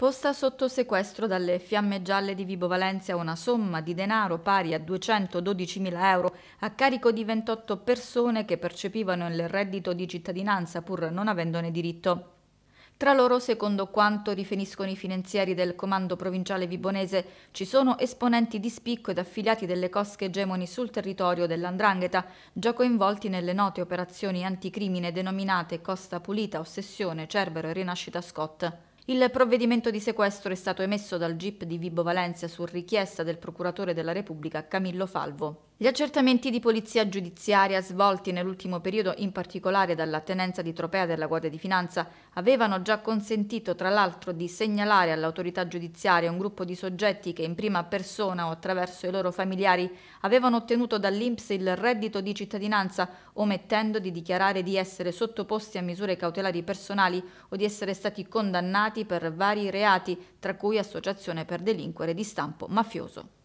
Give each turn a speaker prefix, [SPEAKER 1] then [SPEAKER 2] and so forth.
[SPEAKER 1] posta sotto sequestro dalle Fiamme Gialle di Vibo Valencia una somma di denaro pari a 212.000 euro a carico di 28 persone che percepivano il reddito di cittadinanza pur non avendone diritto. Tra loro, secondo quanto riferiscono i finanzieri del comando provinciale vibonese, ci sono esponenti di spicco ed affiliati delle cosche egemoni sul territorio dell'Andrangheta, già coinvolti nelle note operazioni anticrimine denominate Costa Pulita, Ossessione, Cerbero e Rinascita Scott. Il provvedimento di sequestro è stato emesso dal GIP di Vibo Valencia su richiesta del procuratore della Repubblica Camillo Falvo. Gli accertamenti di polizia giudiziaria svolti nell'ultimo periodo, in particolare dalla tenenza di Tropea della Guardia di Finanza, avevano già consentito tra l'altro di segnalare all'autorità giudiziaria un gruppo di soggetti che in prima persona o attraverso i loro familiari avevano ottenuto dall'INPS il reddito di cittadinanza, omettendo di dichiarare di essere sottoposti a misure cautelari personali o di essere stati condannati per vari reati, tra cui associazione per delinquere di stampo mafioso.